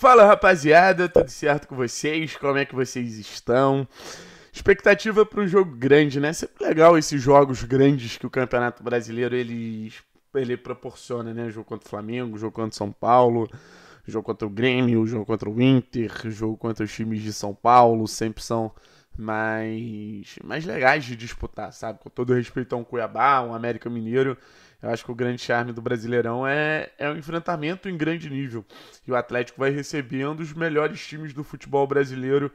Fala rapaziada, tudo certo com vocês? Como é que vocês estão? Expectativa para um jogo grande, né? Sempre legal esses jogos grandes que o Campeonato Brasileiro ele, ele proporciona, né? Jogo contra o Flamengo, jogo contra o São Paulo, jogo contra o Grêmio, jogo contra o Inter, jogo contra os times de São Paulo, sempre são mais, mais legais de disputar, sabe? Com todo respeito a um Cuiabá, um América Mineiro, eu acho que o grande charme do Brasileirão é, é um enfrentamento em grande nível. E o Atlético vai recebendo os melhores times do futebol brasileiro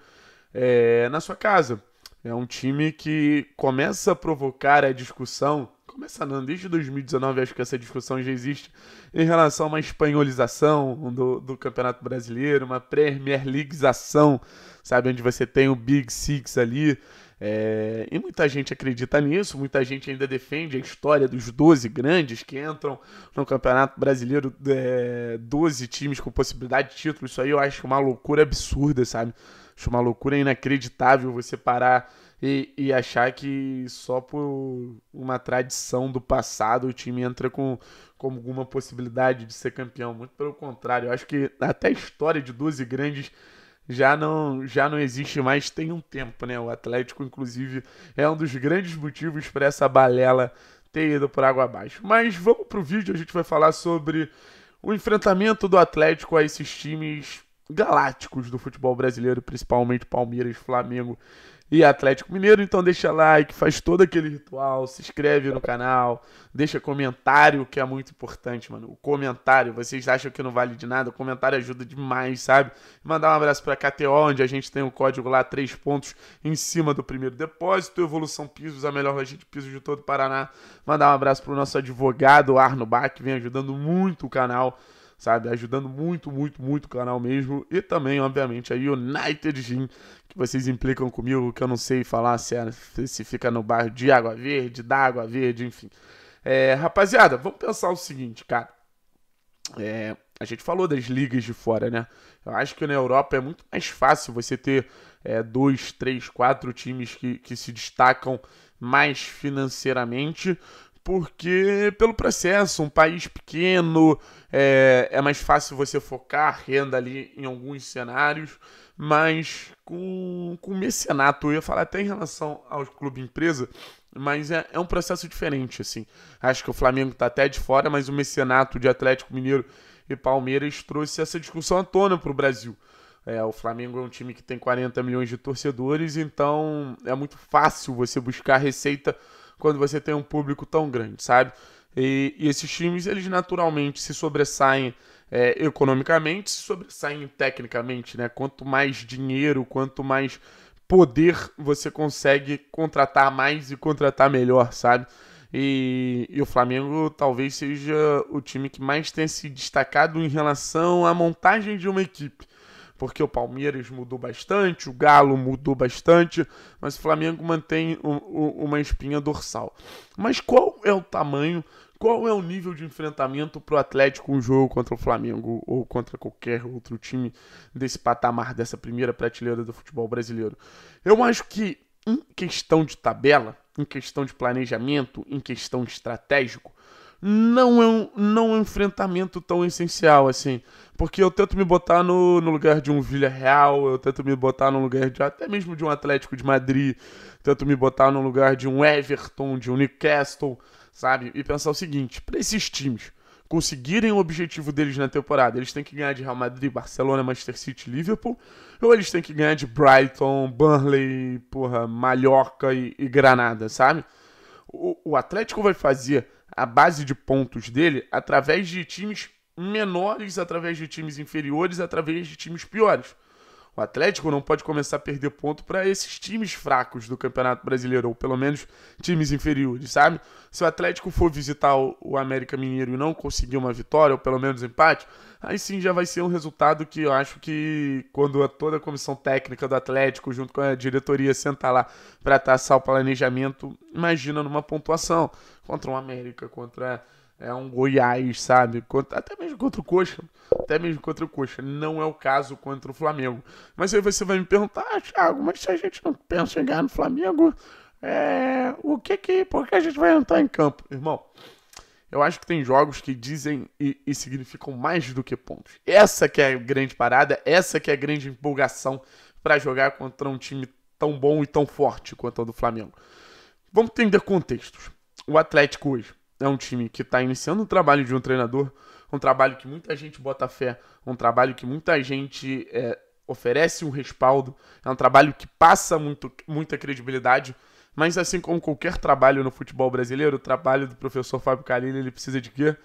é, na sua casa. É um time que começa a provocar a discussão começando né? desde 2019, acho que essa discussão já existe, em relação a uma espanholização do, do Campeonato Brasileiro, uma Premier Leagueização, sabe, onde você tem o Big Six ali. É, e muita gente acredita nisso, muita gente ainda defende a história dos 12 grandes que entram no Campeonato Brasileiro, é, 12 times com possibilidade de título. Isso aí eu acho uma loucura absurda, sabe? Acho uma loucura inacreditável você parar e, e achar que só por uma tradição do passado o time entra com, com alguma possibilidade de ser campeão. Muito pelo contrário, eu acho que até a história de 12 grandes já não, já não existe mais tem um tempo, né? O Atlético, inclusive, é um dos grandes motivos para essa balela ter ido por água abaixo. Mas vamos para o vídeo, a gente vai falar sobre o enfrentamento do Atlético a esses times galácticos do futebol brasileiro, principalmente Palmeiras, Flamengo e Atlético Mineiro. Então deixa like, faz todo aquele ritual, se inscreve no canal, deixa comentário, que é muito importante, mano. O comentário, vocês acham que não vale de nada? O comentário ajuda demais, sabe? Mandar um abraço pra KTO, onde a gente tem o um código lá, três pontos em cima do primeiro depósito. Evolução Pisos, a melhor loja de pisos de todo o Paraná. Mandar um abraço pro nosso advogado, Arno Bach, que vem ajudando muito o canal sabe? Ajudando muito, muito, muito o canal mesmo. E também, obviamente, a United Gym, que vocês implicam comigo, que eu não sei falar se, é, se fica no bairro de Água Verde, da Água Verde, enfim. É, rapaziada, vamos pensar o seguinte, cara. É, a gente falou das ligas de fora, né? Eu acho que na Europa é muito mais fácil você ter é, dois, três, quatro times que, que se destacam mais financeiramente porque pelo processo, um país pequeno, é, é mais fácil você focar renda ali em alguns cenários, mas com, com mecenato, eu ia falar até em relação ao clube empresa, mas é, é um processo diferente, assim. Acho que o Flamengo está até de fora, mas o mecenato de Atlético Mineiro e Palmeiras trouxe essa discussão à tona para o Brasil. É, o Flamengo é um time que tem 40 milhões de torcedores, então é muito fácil você buscar receita quando você tem um público tão grande, sabe? E, e esses times, eles naturalmente se sobressaem é, economicamente, se sobressaem tecnicamente, né? Quanto mais dinheiro, quanto mais poder você consegue contratar mais e contratar melhor, sabe? E, e, o Flamengo talvez seja o time que mais tenha se destacado em relação à montagem de uma equipe porque o Palmeiras mudou bastante, o Galo mudou bastante, mas o Flamengo mantém o, o, uma espinha dorsal. Mas qual é o tamanho, qual é o nível de enfrentamento para o Atlético um jogo contra o Flamengo ou contra qualquer outro time desse patamar, dessa primeira prateleira do futebol brasileiro? Eu acho que em questão de tabela, em questão de planejamento, em questão estratégico, não é um, não é um enfrentamento tão essencial assim. Porque eu tento me botar no, no lugar de um real eu tento me botar no lugar de até mesmo de um Atlético de Madrid, tento me botar no lugar de um Everton, de um Newcastle, sabe? E pensar o seguinte: para esses times conseguirem o objetivo deles na temporada, eles têm que ganhar de Real Madrid, Barcelona, Manchester City, Liverpool, ou eles têm que ganhar de Brighton, Burnley, porra, Mallorca e, e Granada, sabe? O, o Atlético vai fazer a base de pontos dele através de times menores, através de times inferiores, através de times piores. O Atlético não pode começar a perder ponto para esses times fracos do Campeonato Brasileiro, ou pelo menos times inferiores, sabe? Se o Atlético for visitar o América Mineiro e não conseguir uma vitória, ou pelo menos empate, aí sim já vai ser um resultado que eu acho que quando toda a comissão técnica do Atlético, junto com a diretoria, sentar lá para traçar o planejamento, imagina numa pontuação contra o América, contra. A é um Goiás, sabe? Contra, até mesmo contra o Coxa. Até mesmo contra o Coxa. Não é o caso contra o Flamengo. Mas aí você vai me perguntar, ah, Thiago, mas se a gente não pensa em ganhar no Flamengo, é, o que que. Por que a gente vai entrar em campo? Irmão, eu acho que tem jogos que dizem e, e significam mais do que pontos. Essa que é a grande parada, essa que é a grande empolgação para jogar contra um time tão bom e tão forte quanto o do Flamengo. Vamos entender contextos. O Atlético hoje é um time que está iniciando o trabalho de um treinador, um trabalho que muita gente bota fé, um trabalho que muita gente é, oferece um respaldo, é um trabalho que passa muito, muita credibilidade. Mas assim como qualquer trabalho no futebol brasileiro, o trabalho do professor Fábio Carilli, ele precisa de quê?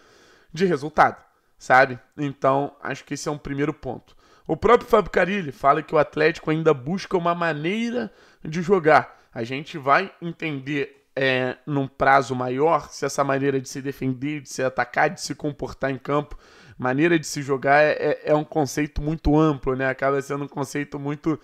De resultado, sabe? Então, acho que esse é um primeiro ponto. O próprio Fábio Carilli fala que o Atlético ainda busca uma maneira de jogar. A gente vai entender é, num prazo maior, se essa maneira de se defender, de se atacar, de se comportar em campo, maneira de se jogar é, é, é um conceito muito amplo, né? Acaba sendo um conceito muito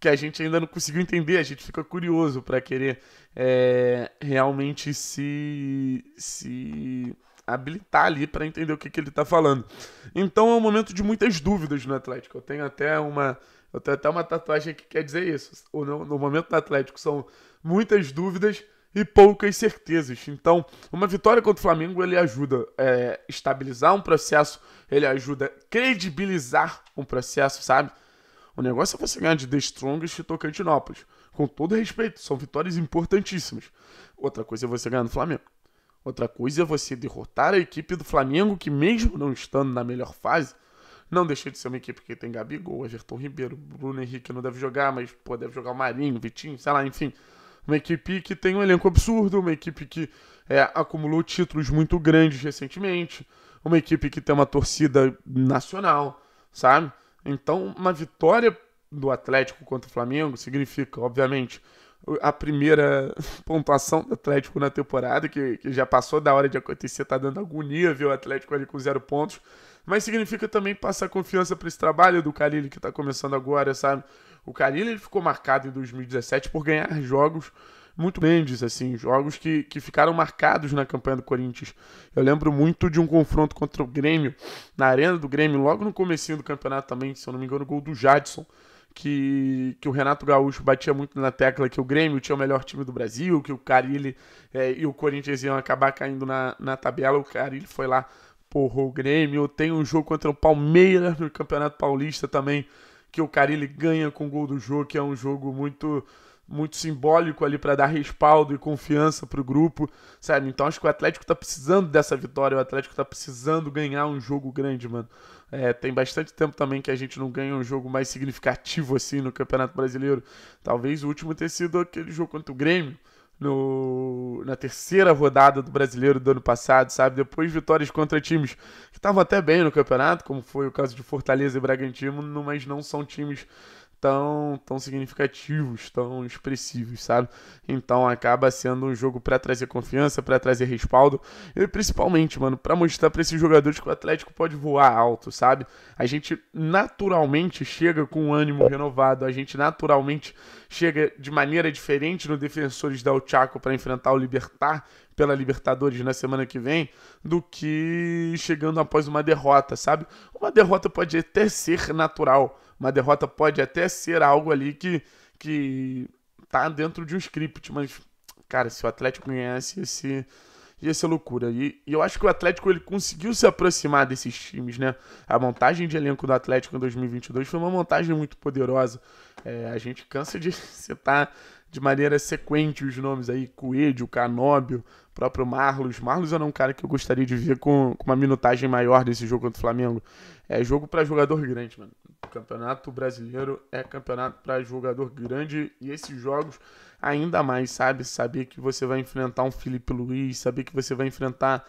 que a gente ainda não conseguiu entender, a gente fica curioso para querer é, realmente se, se habilitar ali para entender o que, que ele está falando. Então é um momento de muitas dúvidas no Atlético. Eu tenho até uma, eu tenho até uma tatuagem que quer dizer isso. No, no momento do Atlético são muitas dúvidas e poucas certezas. Então, uma vitória contra o Flamengo ele ajuda é, estabilizar um processo, ele ajuda credibilizar um processo, sabe? O negócio é você ganhar de The Strongest e Tocantinópolis. Com todo respeito, são vitórias importantíssimas. Outra coisa é você ganhar no Flamengo. Outra coisa é você derrotar a equipe do Flamengo, que mesmo não estando na melhor fase, não deixa de ser uma equipe que tem Gabigol, Everton Ribeiro, Bruno Henrique não deve jogar, mas pô, deve jogar o Marinho, Vitinho, sei lá, enfim. Uma equipe que tem um elenco absurdo, uma equipe que é, acumulou títulos muito grandes recentemente, uma equipe que tem uma torcida nacional, sabe? Então, uma vitória do Atlético contra o Flamengo significa, obviamente, a primeira pontuação do Atlético na temporada, que, que já passou da hora de acontecer, tá dando agonia ver o Atlético ali com zero pontos. Mas significa também passar confiança para esse trabalho do Carilli que tá começando agora, sabe? O Carilli ele ficou marcado em 2017 por ganhar jogos muito grandes, assim, jogos que, que ficaram marcados na campanha do Corinthians. Eu lembro muito de um confronto contra o Grêmio, na arena do Grêmio, logo no comecinho do campeonato também, se eu não me engano, o gol do Jadson, que, que o Renato Gaúcho batia muito na tecla que o Grêmio tinha o melhor time do Brasil, que o Carilli é, eh, e o Corinthians iam acabar caindo na, na tabela, o Carilli foi lá, porrou o Grêmio, tem um jogo contra o Palmeiras no Campeonato Paulista também, que o Carille ganha com o gol do jogo, que é um jogo muito muito simbólico ali para dar respaldo e confiança para o grupo, sabe? Então acho que o Atlético está precisando dessa vitória, o Atlético está precisando ganhar um jogo grande, mano. É, tem bastante tempo também que a gente não ganha um jogo mais significativo assim no Campeonato Brasileiro. Talvez o último tenha sido aquele jogo contra o Grêmio, no, na terceira rodada do Brasileiro do ano passado, sabe? Depois vitórias contra times que estavam até bem no campeonato, como foi o caso de Fortaleza e Bragantino, mas não são times tão, tão significativos, tão expressivos, sabe? Então acaba sendo um jogo para trazer confiança, para trazer respaldo e principalmente, mano, para mostrar para esses jogadores que o Atlético pode voar alto, sabe? A gente naturalmente chega com um ânimo renovado, a gente naturalmente chega de maneira diferente no Defensores da Chaco para enfrentar o Libertar pela Libertadores na semana que vem do que chegando após uma derrota, sabe? Uma derrota pode até ser natural, uma derrota pode até ser algo ali que, que tá dentro de um script, mas, cara, se o Atlético ganhasse esse ia ser loucura. E, e, eu acho que o Atlético ele conseguiu se aproximar desses times, né? A montagem de elenco do Atlético em 2022 foi uma montagem muito poderosa. É, a gente cansa de citar de maneira sequente os nomes aí, Coelho, Canóbio, próprio Marlos. Marlos era um cara que eu gostaria de ver com, com uma minutagem maior nesse jogo contra o Flamengo. É jogo para jogador grande, mano. Campeonato Brasileiro é campeonato para jogador grande e esses jogos ainda mais, sabe? Saber que você vai enfrentar um Felipe Luiz, saber que você vai enfrentar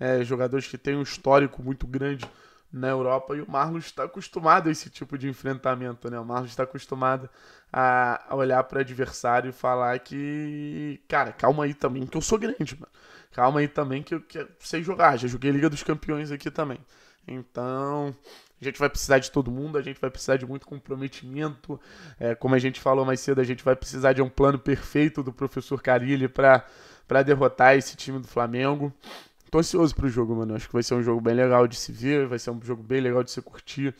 é, jogadores que têm um histórico muito grande na Europa e o Marlos está acostumado a esse tipo de enfrentamento, né? O Marlos está acostumado a olhar para o adversário e falar que, cara, calma aí também que eu sou grande, mano. Calma aí também que que eu sei jogar, já joguei Liga dos Campeões aqui também. Então, a gente vai precisar de todo mundo, a gente vai precisar de muito comprometimento. É, como a gente falou mais cedo, a gente vai precisar de um plano perfeito do professor Carilli para derrotar esse time do Flamengo. Tô ansioso pro jogo, mano. Acho que vai ser um jogo bem legal de se ver, vai ser um jogo bem legal de se curtir.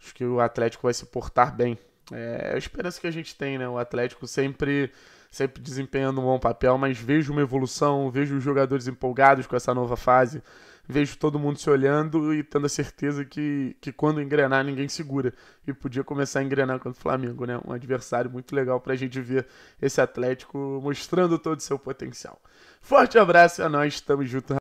Acho que o Atlético vai se portar bem. É, é a esperança que a gente tem, né? O Atlético sempre sempre desempenhando um bom papel, mas vejo uma evolução, vejo os jogadores empolgados com essa nova fase vejo todo mundo se olhando e tendo a certeza que, que quando engrenar ninguém segura. E podia começar a engrenar contra o Flamengo, né? Um adversário muito legal para a gente ver esse Atlético mostrando todo o seu potencial. Forte abraço a é nós, tamo junto.